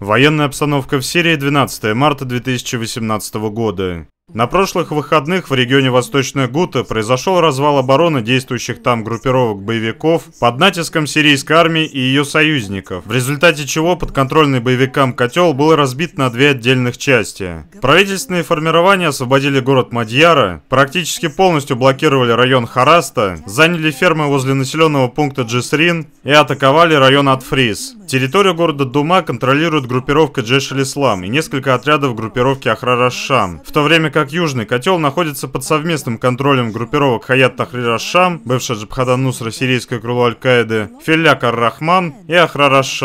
Военная обстановка в Сирии 12 марта 2018 года. На прошлых выходных в регионе Восточная Гута произошел развал обороны действующих там группировок боевиков под натиском сирийской армии и ее союзников, в результате чего подконтрольный боевикам «Котел» был разбит на две отдельных части. Правительственные формирования освободили город Мадьяра, практически полностью блокировали район Хараста, заняли фермы возле населенного пункта Джисрин и атаковали район Атфриз. Территорию города Дума контролирует группировка Джеш-Ислам и несколько отрядов группировки Ахрараш-Шам, в то время как как Южный котел находится под совместным контролем группировок Хаят Тахрир аш бывшая Джабхата Нусра Сирийской крыло Аль-Каиды, Филляк Ар-Рахман и Ахрар аш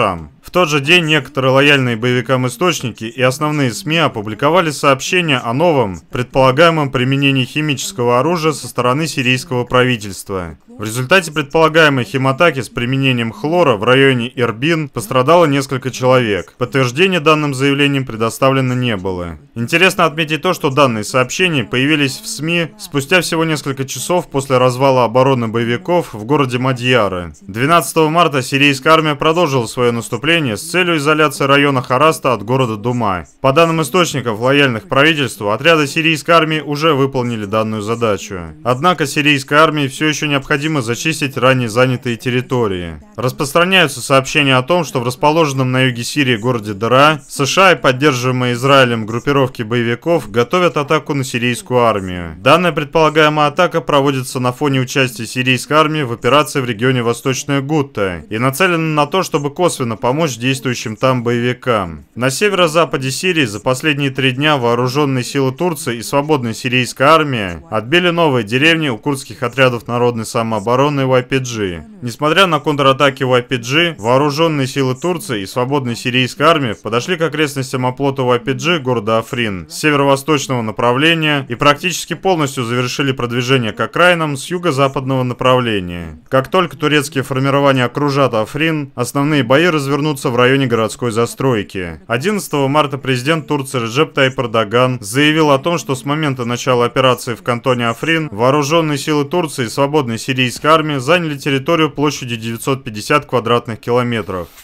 тот же день некоторые лояльные боевикам источники и основные СМИ опубликовали сообщение о новом, предполагаемом применении химического оружия со стороны сирийского правительства. В результате предполагаемой химатаки с применением хлора в районе Ирбин пострадало несколько человек. Подтверждения данным заявлением предоставлено не было. Интересно отметить то, что данные сообщения появились в СМИ спустя всего несколько часов после развала обороны боевиков в городе Мадьяры. 12 марта сирийская армия продолжила свое наступление соглашение с целью изоляции района Хараста от города Думай. По данным источников, лояльных правительству, отряды сирийской армии уже выполнили данную задачу. Однако сирийской армии все еще необходимо зачистить ранее занятые территории. Распространяются сообщения о том, что в расположенном на юге Сирии городе Дара США и поддерживаемые Израилем группировки боевиков готовят атаку на сирийскую армию. Данная предполагаемая атака проводится на фоне участия сирийской армии в операции в регионе Восточная Гутта и нацелена на то, чтобы косвенно помочь помощь действующим там боевикам. На северо-западе Сирии за последние три дня вооруженные силы Турции и свободная сирийская армия отбили новые деревни у курдских отрядов народной самообороны YPG. Несмотря на контратаки YPG, вооруженные силы Турции и свободной сирийской армии подошли к окрестностям оплота YPG города Африн с северо-восточного направления и практически полностью завершили продвижение к окраинам с юго-западного направления. Как только турецкие формирования окружат Африн, основные бои развернутся находятся в районе городской застройки. 11 марта президент Турции Реджеп Тайп Эрдоган заявил о том, что с момента начала операции в кантоне Африн вооруженные силы Турции и свободной сирийской армии заняли территорию площадью 950 квадратных километров.